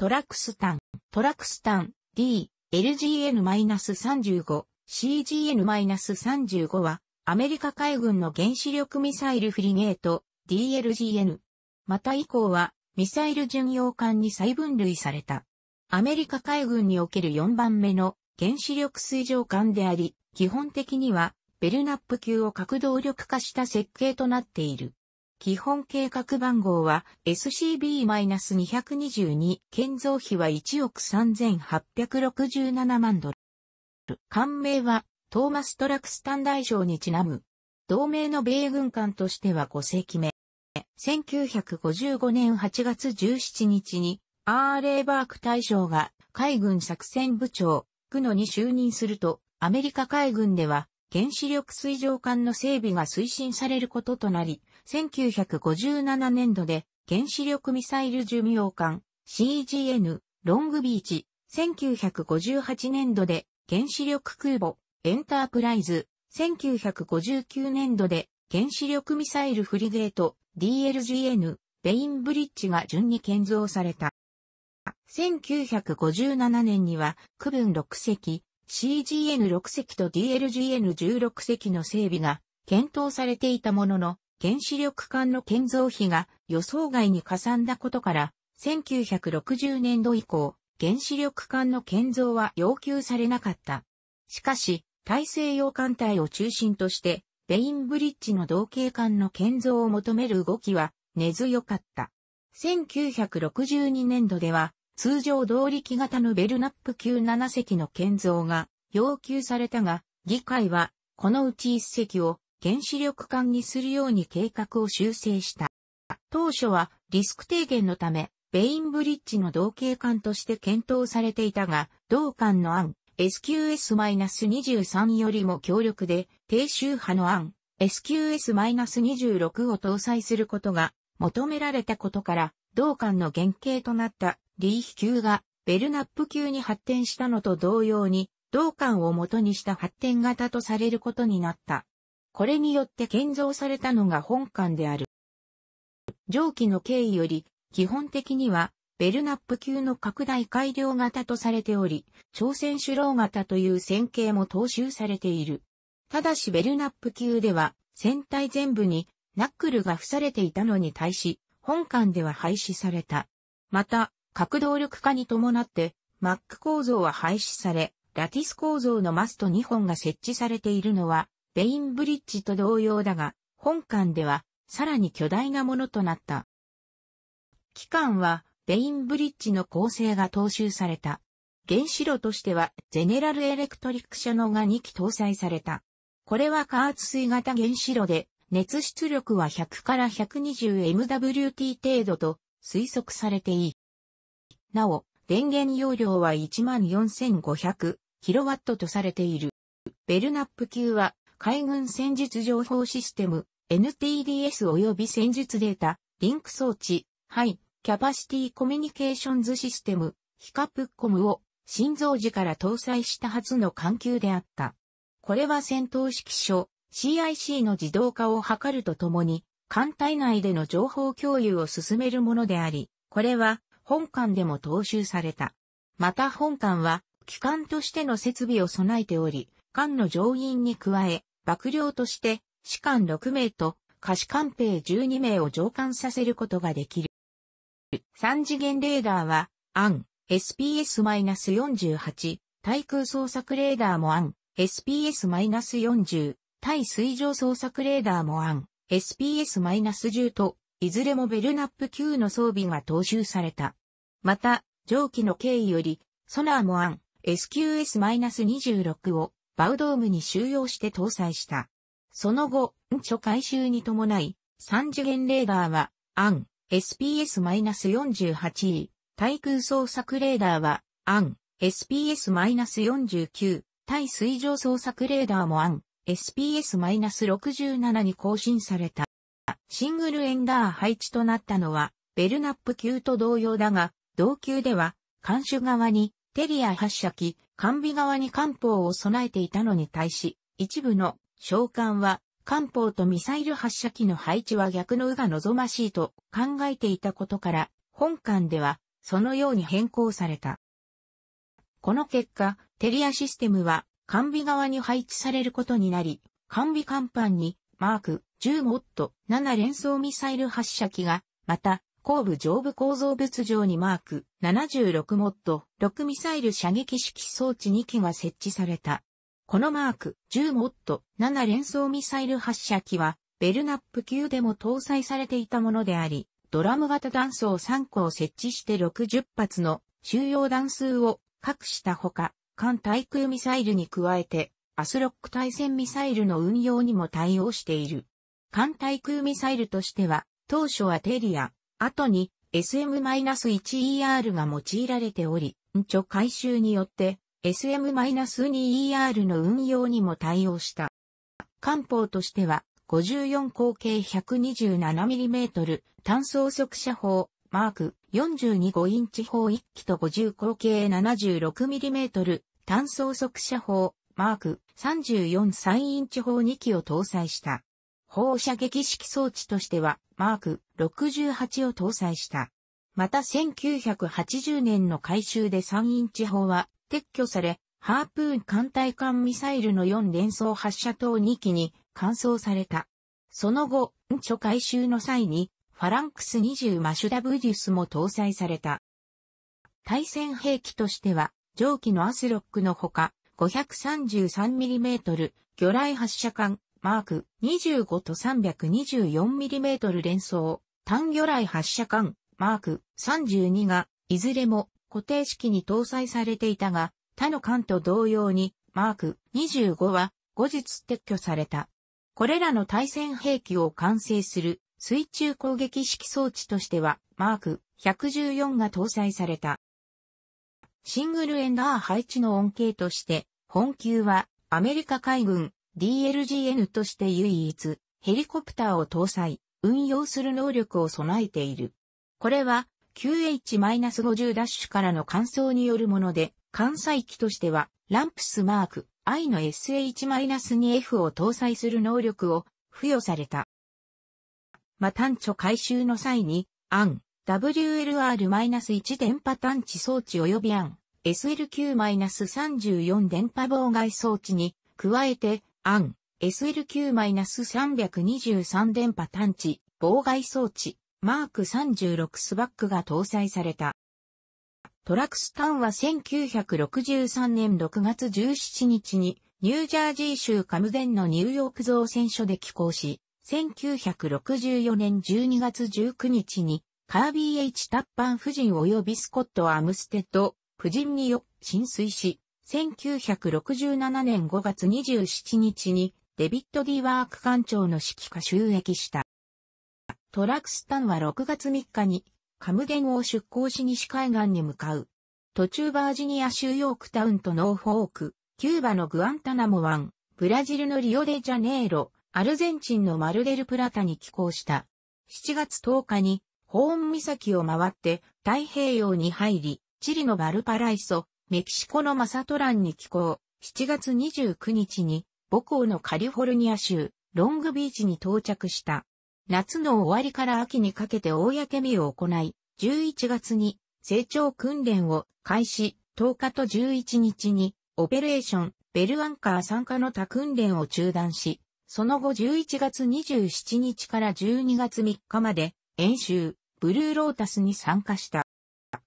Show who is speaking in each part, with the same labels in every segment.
Speaker 1: トラクスタン、トラクスタン D、LGN-35、CGN-35 は、アメリカ海軍の原子力ミサイルフリゲート、DLGN。また以降は、ミサイル巡洋艦に再分類された。アメリカ海軍における4番目の原子力水上艦であり、基本的にはベルナップ級を核動力化した設計となっている。基本計画番号は SCB-222 建造費は1億3867万ドル。艦名はトーマス・トラクスタン大将にちなむ。同盟の米軍艦としては5世紀目。1955年8月17日に R.A. バーク大将が海軍作戦部長、区のに就任すると、アメリカ海軍では原子力水上艦の整備が推進されることとなり、1957年度で原子力ミサイル寿命艦 CGN ロングビーチ、1958年度で原子力空母エンタープライズ、1959年度で原子力ミサイルフリゲート DLGN ベインブリッジが順に建造された。1957年には区分6隻、CGN6 隻と DLGN16 隻の整備が検討されていたものの、原子力艦の建造費が予想外にかさんだことから、1960年度以降、原子力艦の建造は要求されなかった。しかし、大西洋艦隊を中心として、ベインブリッジの同型艦の建造を求める動きは根強かった。1962年度では、通常動力型のベルナップ級7隻の建造が要求されたが、議会はこのうち1隻を原子力艦にするように計画を修正した。当初はリスク低減のため、ベインブリッジの同型艦として検討されていたが、同艦の案、SQS-23 よりも強力で、低周波の案、SQS-26 を搭載することが求められたことから、同艦の原型となったリーヒ級がベルナップ級に発展したのと同様に、同館を元にした発展型とされることになった。これによって建造されたのが本館である。上記の経緯より、基本的には、ベルナップ級の拡大改良型とされており、朝鮮首脳型という線形も踏襲されている。ただしベルナップ級では、船体全部にナックルが付されていたのに対し、本館では廃止された。また、核動力化に伴って、Mac 構造は廃止され、ラティス構造のマスト2本が設置されているのは、ベインブリッジと同様だが、本館では、さらに巨大なものとなった。機関は、ベインブリッジの構成が踏襲された。原子炉としては、ゼネラルエレクトリック社のが2機搭載された。これは加圧水型原子炉で、熱出力は100から 120MWT 程度と推測されていい。なお、電源容量は 14,500kW とされている。ベルナップ級は、海軍戦術情報システム、NTDS 及び戦術データ、リンク装置、ハイ、キャパシティコミュニケーションズシステム、ヒカプッコムを心臓時から搭載した初の環球であった。これは戦闘指揮所 CIC の自動化を図るとともに、艦隊内での情報共有を進めるものであり、これは本館でも踏襲された。また本館は、機関としての設備を備えており、館の乗員に加え、幕僚として、士官6名と、貸し官兵12名を上官させることができる。3次元レーダーは、案、SPS-48、対空捜索レーダーも案、SPS-40、対水上捜索レーダーも案、SPS-10 と、いずれもベルナップ級の装備が踏襲された。また、上記の経緯より、ソナーモアン SQS-26 をバウドームに収容して搭載した。その後、運貯回収に伴い、3次元レーダーは、アン SPS-48E、対空捜索レーダーは、アン SPS-49、対水上捜索レーダーもアン SPS-67 に更新された。シングルエンダー配置となったのは、ベルナップ級と同様だが、同級では、艦首側にテリア発射機、艦尾側に艦砲を備えていたのに対し、一部の召喚は艦砲とミサイル発射機の配置は逆の右が望ましいと考えていたことから、本艦ではそのように変更された。この結果、テリアシステムは艦尾側に配置されることになり、艦尾艦板にマーク10モット7連装ミサイル発射機が、また後部上部構造物上にマーク76モッド6ミサイル射撃式装置2機が設置された。このマーク10モッド7連装ミサイル発射機はベルナップ級でも搭載されていたものであり、ドラム型弾倉3個を設置して60発の収容弾数を各したほか、艦対空ミサイルに加えて、アスロック対戦ミサイルの運用にも対応している。艦対空ミサイルとしては、当初はテリア、後に SM-1ER が用いられており、ょ回収によって SM-2ER の運用にも対応した。艦砲としては54口径 127mm 単装速射砲マーク425インチ砲1機と50口径 76mm 単装速射砲マーク343インチ砲2機を搭載した。放射撃式装置としてはマーク68を搭載した。また1980年の改修で3インチ砲は撤去され、ハープーン艦隊艦ミサイルの4連装発射塔2機に換装された。その後、ンチョ改修の際に、ファランクス20マシュダブリュスも搭載された。対戦兵器としては、蒸気のアスロックのほか、533mm 魚雷発射管、マーク25と 324mm 連装、単魚雷発射管、マーク32が、いずれも固定式に搭載されていたが、他の艦と同様に、マーク25は後日撤去された。これらの対戦兵器を完成する水中攻撃式装置としては、マーク114が搭載された。シングルエンダー配置の恩恵として、本級はアメリカ海軍 DLGN として唯一、ヘリコプターを搭載、運用する能力を備えている。これは、QH-50 ダッシュからの換装によるもので、艦載機としては、ランプスマーク I の SH-2F を搭載する能力を付与された。ま探知回収の際に、AN、WLR-1 電波探知装置及び AN、SLQ-34 電波妨害装置に、加えて、アン、SLQ-323 電波探知、妨害装置、マーク36スバックが搭載された。トラクスタンは1963年6月17日に、ニュージャージー州カムデンのニューヨーク造船所で寄港し、1964年12月19日に、カービー H タッパン夫人及びスコット・アムステッド、夫人によ、浸水し、1967年5月27日にデビッド・ディ・ワーク艦長の指揮下収益した。トラクスタンは6月3日にカムデンを出港し西海岸に向かう。途中バージニア州ヨークタウンとノーフォーク、キューバのグアンタナモ湾、ブラジルのリオデジャネイロ、アルゼンチンのマルデルプラタに寄港した。7月10日に、ホーン岬を回って太平洋に入り、チリのバルパライソ、メキシコのマサトランに寄港、7月29日に母校のカリフォルニア州ロングビーチに到着した。夏の終わりから秋にかけて公みを行い、11月に成長訓練を開始、10日と11日にオペレーションベルアンカー参加の他訓練を中断し、その後11月27日から12月3日まで演習ブルーロータスに参加した。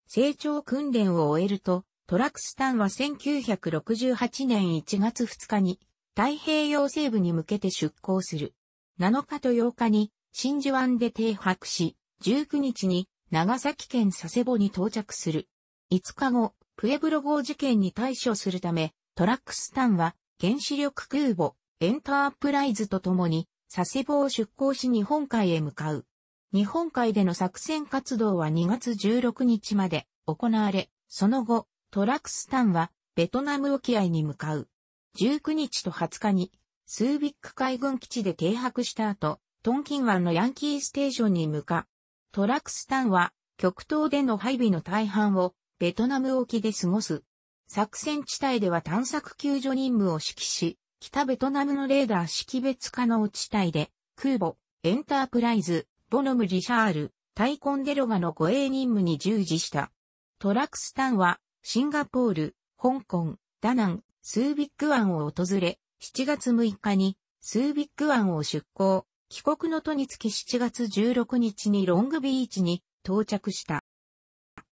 Speaker 1: 成長訓練を終えると、トラクスタンは1968年1月2日に太平洋西部に向けて出港する。7日と8日に真珠湾で停泊し、19日に長崎県佐世保に到着する。5日後、プエブロ号事件に対処するため、トラックスタンは原子力空母エンタープライズと共に佐世保を出港し日本海へ向かう。日本海での作戦活動は2月16日まで行われ、その後、トラクスタンはベトナム沖合に向かう。19日と20日にスービック海軍基地で停泊した後、トンキン湾のヤンキーステーションに向か。トラクスタンは極東での配備の大半をベトナム沖で過ごす。作戦地帯では探索救助任務を指揮し、北ベトナムのレーダー識別可能地帯で、空母、エンタープライズ、ボノム・リシャール、タイコンデロガの護衛任務に従事した。トラクスタンはシンガポール、香港、ダナン、スービック湾を訪れ、7月6日にスービック湾を出港、帰国の途につき7月16日にロングビーチに到着した。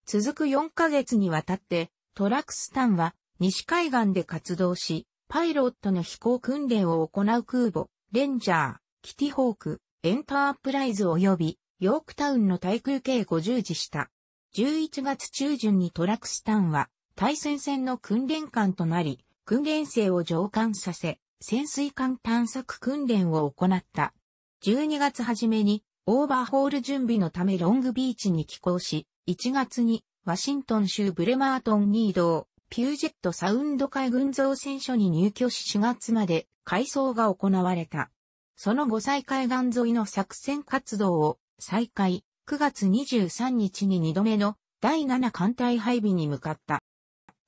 Speaker 1: 続く4ヶ月にわたってトラクスタンは西海岸で活動し、パイロットの飛行訓練を行う空母、レンジャー、キティホーク、エンタープライズ及びヨークタウンの対空計5 0時した。11月中旬にトラクスタンは対戦戦の訓練艦となり、訓練生を上艦させ、潜水艦探索訓練を行った。12月初めにオーバーホール準備のためロングビーチに寄港し、1月にワシントン州ブレマートンに移動、ピュージェットサウンド海軍造船所に入居し4月まで改装が行われた。その後再海岸沿いの作戦活動を再開、9月23日に2度目の第7艦隊配備に向かった。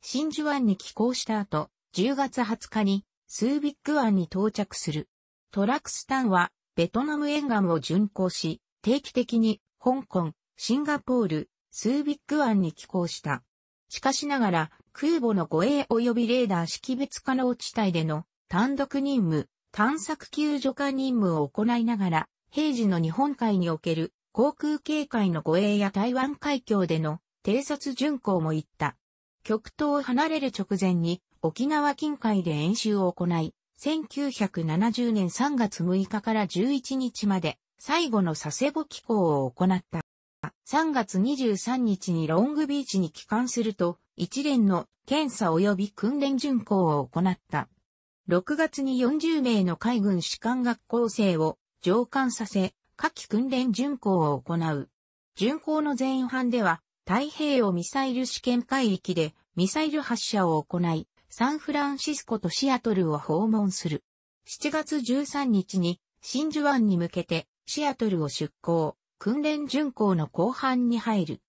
Speaker 1: 真珠湾に寄港した後、10月20日にスービック湾に到着する。トラクスタンはベトナム沿岸を巡航し、定期的に香港、シンガポール、スービック湾に寄港した。しかしながら空母の護衛及びレーダー識別可能地帯での単独任務、探索救助艦任務を行いながら、平時の日本海における航空警戒の護衛や台湾海峡での偵察巡航も行った。極東を離れる直前に沖縄近海で演習を行い、1970年3月6日から11日まで最後の佐世保機構を行った。3月23日にロングビーチに帰還すると、一連の検査及び訓練巡航を行った。6月に40名の海軍士官学校生を上官させ、夏季訓練巡航を行う。巡航の前半では、太平洋ミサイル試験海域でミサイル発射を行い、サンフランシスコとシアトルを訪問する。7月13日に真珠湾に向けてシアトルを出港、訓練巡航の後半に入る。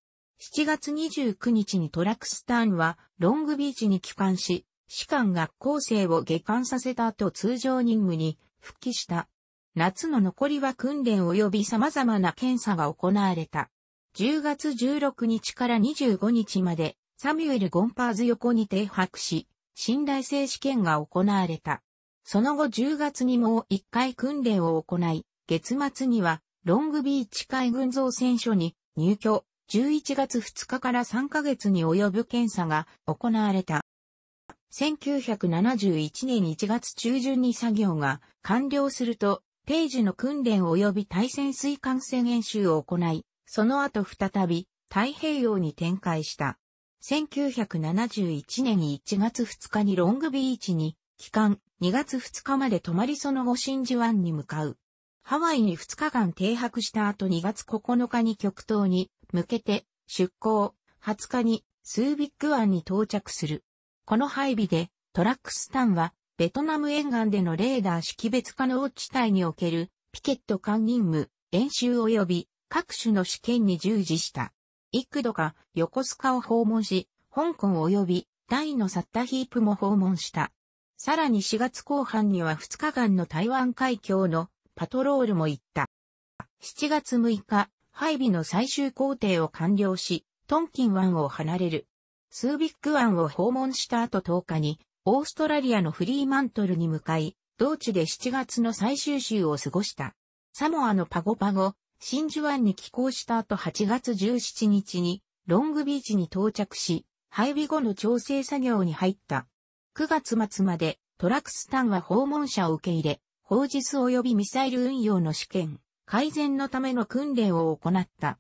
Speaker 1: 7月29日にトラクスターンはロングビーチに帰還し、士官学校生を下官させた後通常任務に復帰した。夏の残りは訓練及び様々な検査が行われた。10月16日から25日まで、サミュエル・ゴンパーズ横に停泊し、信頼性試験が行われた。その後10月にもう1回訓練を行い、月末にはロングビーチ海軍造船所に入居、11月2日から3ヶ月に及ぶ検査が行われた。1971年1月中旬に作業が完了すると、定時の訓練及び対潜水艦戦演習を行い、その後再び太平洋に展開した。1971年1月2日にロングビーチに、期間2月2日まで泊まりその後真珠湾に向かう。ハワイに2日間停泊した後2月9日に極東に向けて出港、20日にスービック湾に到着する。この配備でトラックスタンはベトナム沿岸でのレーダー識別可能地帯におけるピケット管任務、演習及び各種の試験に従事した。幾度か横須賀を訪問し、香港及び大のサッタヒープも訪問した。さらに4月後半には2日間の台湾海峡のパトロールも行った。7月6日、配備の最終工程を完了し、トンキン湾を離れる。スービック湾を訪問した後10日に、オーストラリアのフリーマントルに向かい、同地で7月の最終週を過ごした。サモアのパゴパゴ、真珠湾に寄港した後8月17日に、ロングビーチに到着し、配備後の調整作業に入った。9月末までトラクスタンは訪問者を受け入れ、法術及びミサイル運用の試験、改善のための訓練を行った。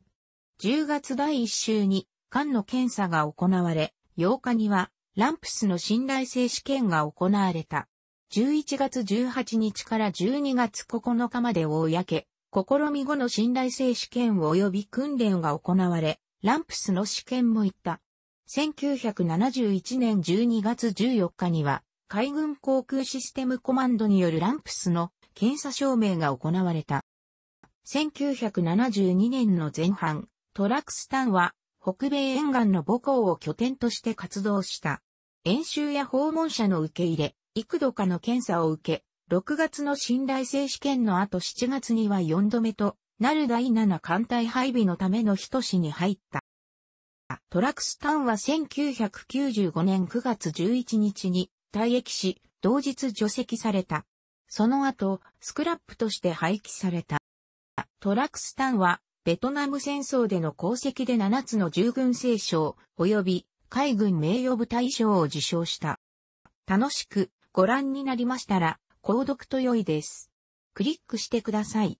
Speaker 1: 10月第1週に、艦の検査が行われ、8日にはランプスの信頼性試験が行われた。11月18日から12月9日まで公、試み後の信頼性試験及び訓練が行われ、ランプスの試験も行った。1971年12月14日には、海軍航空システムコマンドによるランプスの検査証明が行われた。1972年の前半、トラクスタンは北米沿岸の母校を拠点として活動した。演習や訪問者の受け入れ、幾度かの検査を受け、6月の信頼性試験の後7月には4度目となる第7艦隊配備のための一市に入った。トラクスタンは1995年9月11日に退役し、同日除籍された。その後、スクラップとして廃棄された。トラクスタンはベトナム戦争での功績で7つの従軍聖賞、及び海軍名誉部隊賞を受賞した。楽しくご覧になりましたら、購読と良いです。クリックしてください。